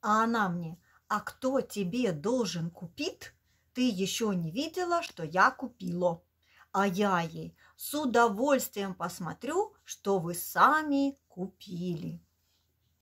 А она мне, а кто тебе должен купить? Ты еще не видела, что я купила. А я ей с удовольствием посмотрю, что вы сами купили.